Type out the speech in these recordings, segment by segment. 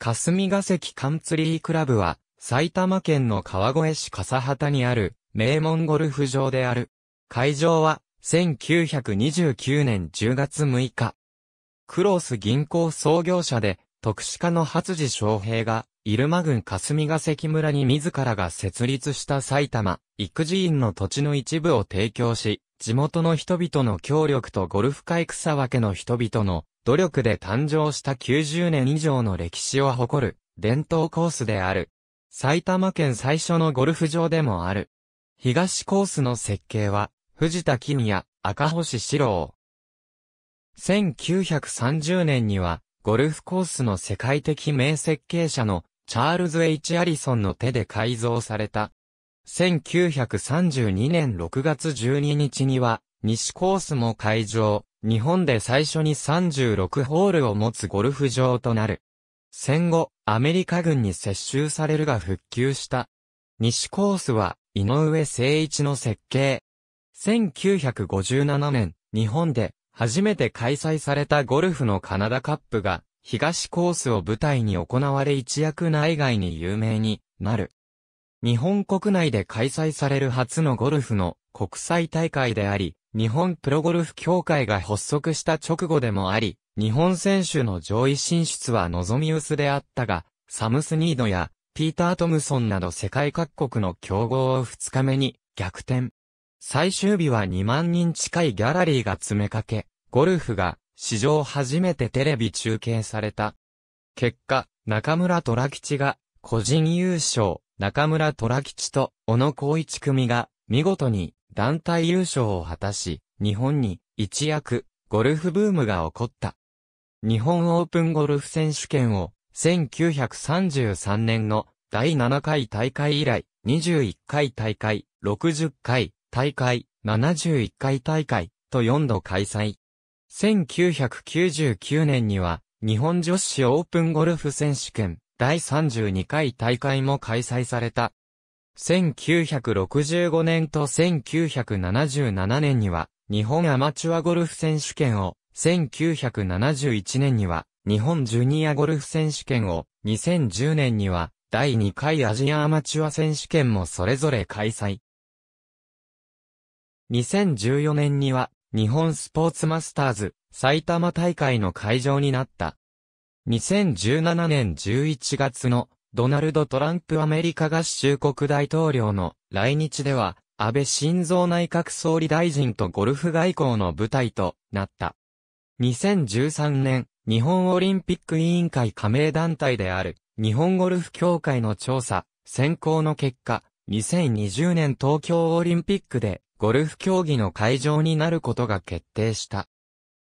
霞ヶ関カンツリークラブは、埼玉県の川越市笠畑にある、名門ゴルフ場である。会場は、1929年10月6日。クロス銀行創業者で、特殊課の初次昌平が、入間郡霞ヶ関村に自らが設立した埼玉、育児院の土地の一部を提供し、地元の人々の協力とゴルフ会草分けの人々の努力で誕生した90年以上の歴史を誇る伝統コースである。埼玉県最初のゴルフ場でもある。東コースの設計は、藤田金也、赤星四郎。1930年には、ゴルフコースの世界的名設計者のチャールズ・ H・ アリソンの手で改造された。1932年6月12日には、西コースも開場。日本で最初に36ホールを持つゴルフ場となる。戦後、アメリカ軍に接収されるが復旧した。西コースは、井上誠一の設計。1957年、日本で、初めて開催されたゴルフのカナダカップが、東コースを舞台に行われ一躍内外に有名になる。日本国内で開催される初のゴルフの国際大会であり、日本プロゴルフ協会が発足した直後でもあり、日本選手の上位進出は望み薄であったが、サムスニードやピーター・トムソンなど世界各国の競合を2日目に逆転。最終日は2万人近いギャラリーが詰めかけ、ゴルフが史上初めてテレビ中継された。結果、中村虎吉が個人優勝、中村虎吉と小野光一組が見事に団体優勝を果たし、日本に一躍ゴルフブームが起こった。日本オープンゴルフ選手権を1933年の第7回大会以来21回大会、60回大会、71回大会と4度開催。1999年には日本女子オープンゴルフ選手権第32回大会も開催された1965年と1977年には、日本アマチュアゴルフ選手権を、1971年には、日本ジュニアゴルフ選手権を、2010年には、第2回アジアアマチュア選手権もそれぞれ開催。2014年には、日本スポーツマスターズ、埼玉大会の会場になった。2017年11月のドナルド・トランプアメリカ合衆国大統領の来日では、安倍晋三内閣総理大臣とゴルフ外交の舞台となった。2013年、日本オリンピック委員会加盟団体である日本ゴルフ協会の調査、選考の結果、2020年東京オリンピックでゴルフ競技の会場になることが決定した。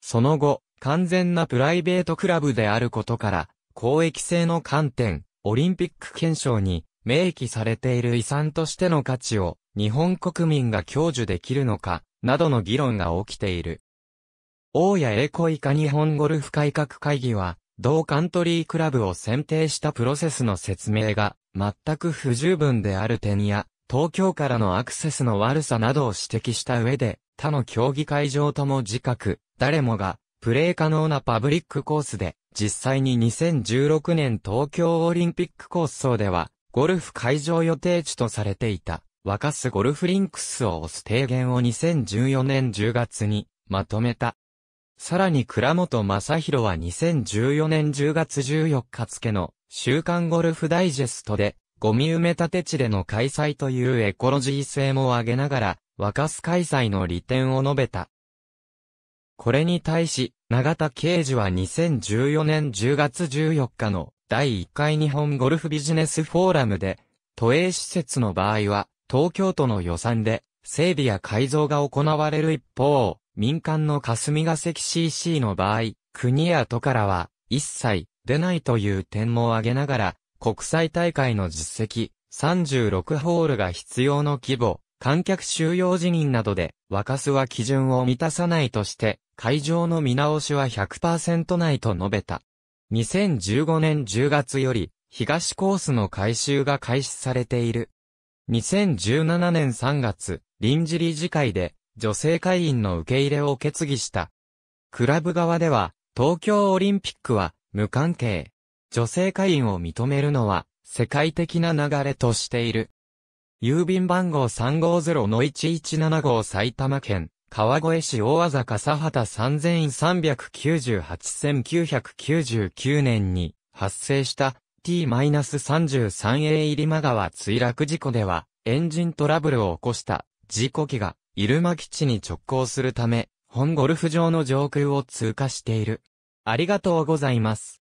その後、完全なプライベートクラブであることから、公益性の観点、オリンピック憲章に明記されている遺産としての価値を日本国民が享受できるのか、などの議論が起きている。大谷栄子以下日本ゴルフ改革会議は、同カントリークラブを選定したプロセスの説明が全く不十分である点や、東京からのアクセスの悪さなどを指摘した上で、他の競技会場とも自覚、誰もがプレー可能なパブリックコースで実際に2016年東京オリンピック構想では、ゴルフ会場予定地とされていた、若すゴルフリンクスを推す提言を2014年10月にまとめた。さらに倉本正宏は2014年10月14日付の週刊ゴルフダイジェストで、ゴミ埋め立て地での開催というエコロジー性も上げながら、若す開催の利点を述べた。これに対し、永田啓事は2014年10月14日の第1回日本ゴルフビジネスフォーラムで、都営施設の場合は、東京都の予算で、整備や改造が行われる一方、民間の霞が関 CC の場合、国や都からは、一切出ないという点も挙げながら、国際大会の実績、36ホールが必要の規模、観客収容辞任などで、若須は基準を満たさないとして、会場の見直しは100%ないと述べた。2015年10月より、東コースの改修が開始されている。2017年3月、臨時理事会で、女性会員の受け入れを決議した。クラブ側では、東京オリンピックは、無関係。女性会員を認めるのは、世界的な流れとしている。郵便番号350-1175埼玉県、川越市大和坂佐畑3398-1999年に発生した T-33A 入間川墜落事故では、エンジントラブルを起こした事故機が入間基地に直行するため、本ゴルフ場の上空を通過している。ありがとうございます。